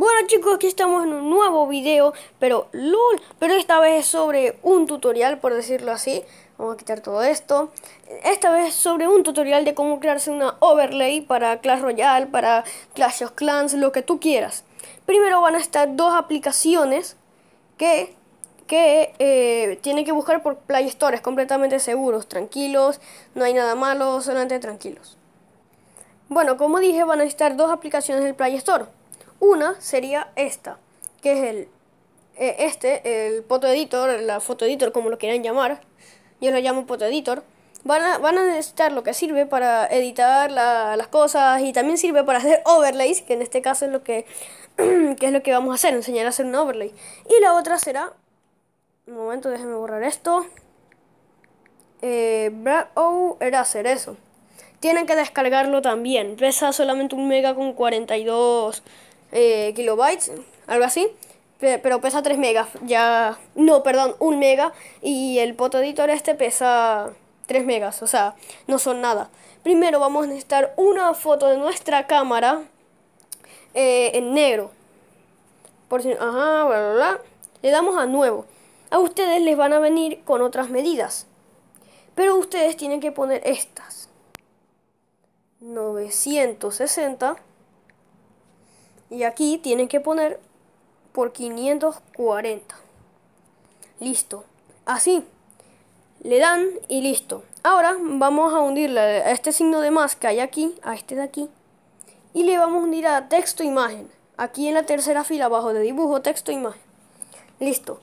Bueno chicos, aquí estamos en un nuevo video, pero LOL, pero esta vez es sobre un tutorial, por decirlo así. Vamos a quitar todo esto. Esta vez es sobre un tutorial de cómo crearse una overlay para Clash Royale, para Clash of Clans, lo que tú quieras. Primero van a estar dos aplicaciones que, que eh, tienen que buscar por Play Store, es completamente seguros, tranquilos, no hay nada malo, solamente tranquilos. Bueno, como dije, van a estar dos aplicaciones del Play Store. Una sería esta, que es el e, este, el photo editor, la foto editor como lo quieran llamar, yo lo llamo photo editor. Van a, van a necesitar lo que sirve para editar las cosas y también sirve para hacer overlays, que en este caso es lo que, es lo que vamos a hacer, enseñar a hacer un overlay. Y la otra será, un momento, déjenme borrar esto. Eh, o era hacer eso. Tienen que descargarlo también. Pesa solamente un mega con 42 eh, kilobytes, algo así, pero pesa 3 megas, ya... No, perdón, 1 mega, y el editor este pesa 3 megas, o sea, no son nada. Primero vamos a necesitar una foto de nuestra cámara eh, en negro. Por si... Ajá, Le damos a nuevo. A ustedes les van a venir con otras medidas. Pero ustedes tienen que poner estas. 960 y aquí tienen que poner por 540. Listo. Así. Le dan y listo. Ahora vamos a hundirle a este signo de más que hay aquí, a este de aquí. Y le vamos a hundir a texto e imagen. Aquí en la tercera fila abajo de dibujo, texto e imagen. Listo.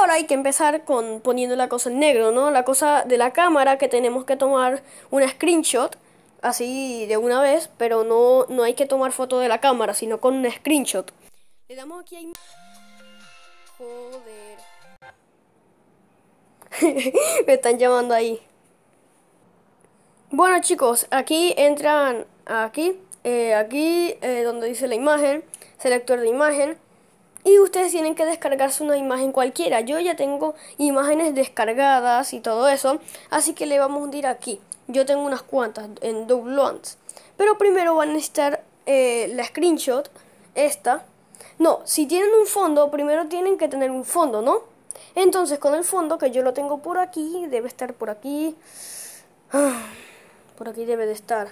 Ahora hay que empezar con poniendo la cosa en negro, ¿no? La cosa de la cámara que tenemos que tomar una screenshot así de una vez, pero no, hay que tomar foto de la cámara, sino con un screenshot. Le damos aquí a... Joder. Me están llamando ahí. Bueno chicos, aquí entran aquí, eh, aquí eh, donde dice la imagen, selector de imagen. Y ustedes tienen que descargarse una imagen cualquiera. Yo ya tengo imágenes descargadas y todo eso. Así que le vamos a hundir aquí. Yo tengo unas cuantas en Double ons. Pero primero van a necesitar eh, la screenshot, esta. No, si tienen un fondo, primero tienen que tener un fondo, ¿no? Entonces con el fondo, que yo lo tengo por aquí, debe estar por aquí. Ah, por aquí debe de estar.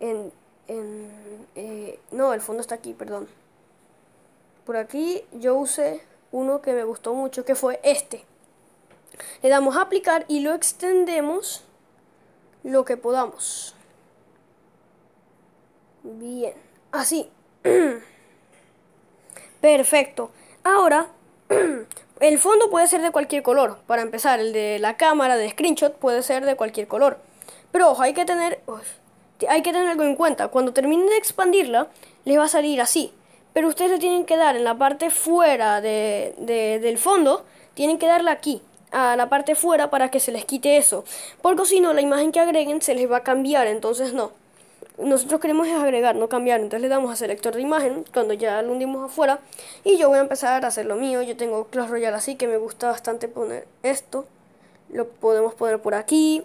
En, eh, no, el fondo está aquí, perdón. Por aquí yo usé uno que me gustó mucho, que fue este. Le damos a aplicar y lo extendemos lo que podamos. Bien, así. Perfecto. Ahora, el fondo puede ser de cualquier color. Para empezar, el de la cámara de screenshot puede ser de cualquier color. Pero ojo, hay que tener, hay que tener algo en cuenta. Cuando termine de expandirla, les va a salir así. Pero ustedes le tienen que dar en la parte fuera del fondo, tienen que darla aquí a la parte fuera para que se les quite eso. Porque si no, la imagen que agreguen se les va a cambiar, entonces no. Nosotros queremos es agregar, no cambiar. Entonces le damos a selector de imagen cuando ya lo hundimos afuera. Y yo voy a empezar a hacer lo mío. Yo tengo Clash Royale así que me gusta bastante poner esto. Lo podemos poner por aquí.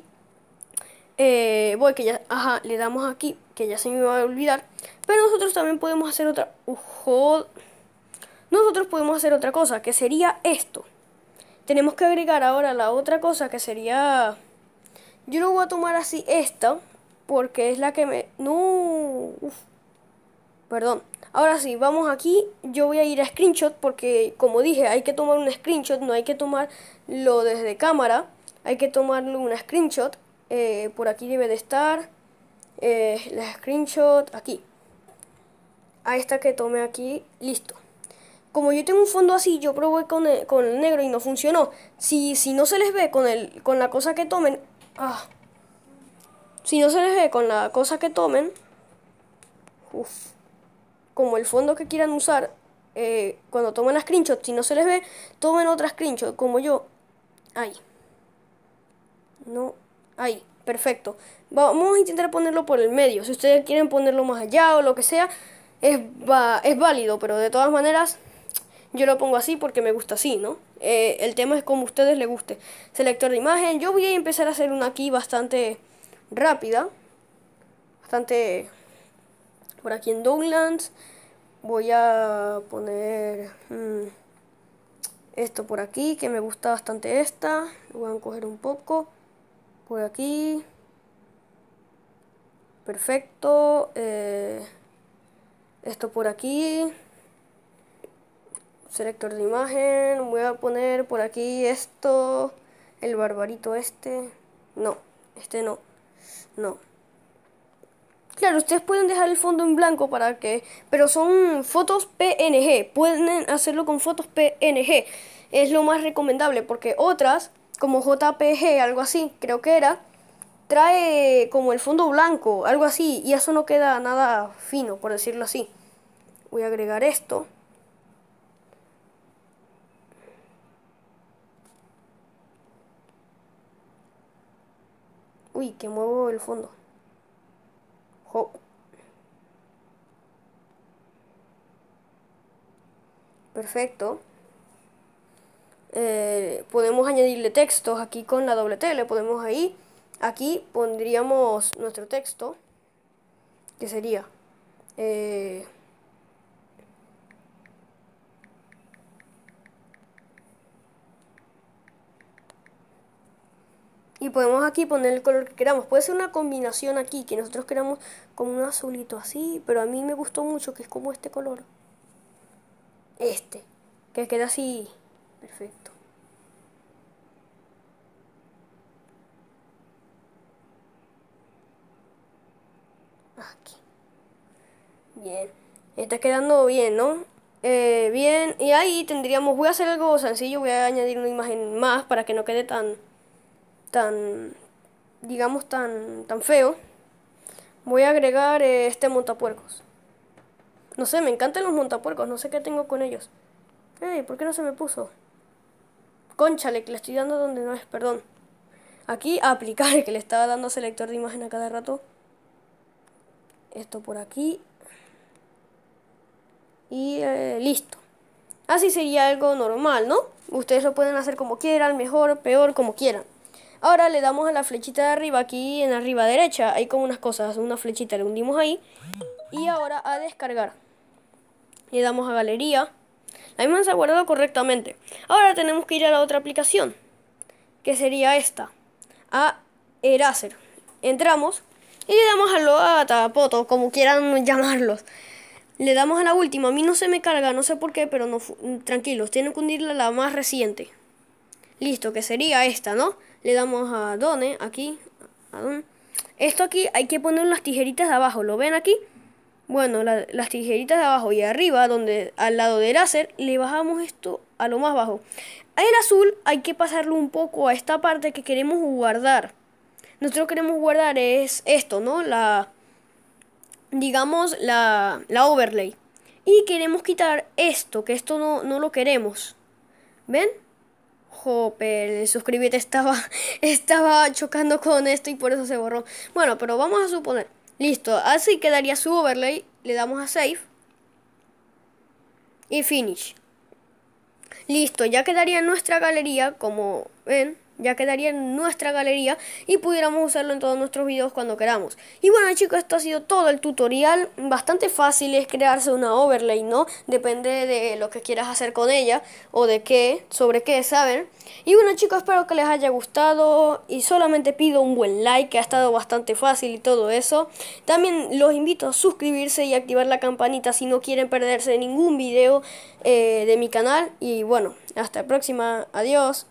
Eh, voy que ya, ajá, le damos aquí, que ya se me va a olvidar. Pero nosotros también podemos hacer otra. Uh, nosotros podemos hacer otra cosa, que sería esto. Tenemos que agregar ahora la otra cosa que sería... Yo no voy a tomar así esta, porque es la que me... No, perdón. Ahora sí, vamos aquí. Yo voy a ir a screenshot porque, como dije, hay que tomar un screenshot. No hay que tomarlo desde cámara. Hay que tomarlo una screenshot. Eh, por aquí debe de estar. Eh, la screenshot aquí. A esta que tomé aquí. Listo como yo tengo un fondo así, yo probé con el, negro y no funcionó. Si, si no se les ve con, el, con la cosa que tomen... Ah, si no se les ve con la cosa que tomen... Uf, como el fondo que quieran usar, eh, cuando tomen las screenshots, si no se les ve, tomen otras screenshots, como yo. Ahí. No. Ahí. Perfecto. Vamos a intentar ponerlo por el medio. Si ustedes quieren ponerlo más allá o lo que sea, es, va, es válido, pero de todas maneras yo lo pongo así porque me gusta así, ¿no? Eh, el tema es como a ustedes les guste. Selector de imagen, yo voy a empezar a hacer una aquí bastante rápida. Bastante por aquí en Downlands. Voy a poner mm, esto por aquí, que me gusta bastante esta. voy a coger un poco. Por aquí. Perfecto. Eh, esto por aquí selector de imagen, voy a poner por aquí esto, el barbarito este, no, este no, no. Claro, ustedes pueden dejar el fondo en blanco para que, pero son fotos PNG, pueden hacerlo con fotos PNG, es lo más recomendable porque otras, como JPG, algo así, creo que era, trae como el fondo blanco, algo así, y eso no queda nada fino, por decirlo así. Voy a agregar esto. Uy, que muevo el fondo. Perfecto. Eh, podemos añadirle textos aquí con la doble T. Le podemos ahí. Aquí pondríamos nuestro texto. Que sería... Eh, Y podemos aquí poner el color que queramos. Puede ser una combinación aquí, que nosotros queramos como un azulito así, pero a mí me gustó mucho que es como este color. Este, que queda así, perfecto. Aquí. Bien, está quedando bien, ¿no? Eh, bien, y ahí tendríamos, voy a hacer algo sencillo, voy a añadir una imagen más para que no quede tan tan, digamos, tan, tan feo, voy a agregar eh, este montapuercos. No sé, me encantan los montapuercos, no sé qué tengo con ellos. Hey, ¿por qué no se me puso? Conchale, que le estoy dando donde no es, perdón. Aquí aplicar, que le estaba dando selector de imagen a cada rato. Esto por aquí. Y eh, listo. Así sería algo normal, ¿no? Ustedes lo pueden hacer como quieran, mejor, peor, como quieran. Ahora le damos a la flechita de arriba, aquí en arriba derecha, hay como unas cosas, una flechita, le hundimos ahí. Y ahora a descargar. Le damos a galería. La misma se ha guardado correctamente. Ahora tenemos que ir a la otra aplicación, que sería esta, a Eraser. Entramos y le damos a poto, como quieran llamarlos. Le damos a la última, a mí no se me carga, no sé por qué, pero no tranquilos, tienen que hundirla a la más reciente. Listo, que sería esta, ¿no? Le damos a Done, aquí. Esto aquí hay que poner las tijeritas de abajo, ¿lo ven aquí? Bueno, las tijeritas de abajo y arriba, donde al lado del láser, le bajamos esto a lo más bajo. El azul hay que pasarlo un poco a esta parte que queremos guardar. Nosotros queremos guardar es esto, ¿no? La, digamos, la, la overlay. Y queremos quitar esto, que esto no, no lo queremos. ¿Ven? pero suscribirte estaba, estaba chocando con esto y por eso se borró. Bueno, pero vamos a suponer. Listo, así quedaría su overlay. Le damos a save. Y finish. Listo, ya quedaría nuestra galería como ven ya quedaría en nuestra galería y pudiéramos usarlo en todos nuestros videos cuando queramos. Y bueno chicos, esto ha sido todo el tutorial, bastante fácil es crearse una overlay, ¿no? Depende de lo que quieras hacer con ella o de qué, sobre qué, ¿saben? Y bueno chicos, espero que les haya gustado y solamente pido un buen like, que ha estado bastante fácil y todo eso. También los invito a suscribirse y activar la campanita si no quieren perderse ningún video eh, de mi canal. Y bueno, hasta la próxima, adiós.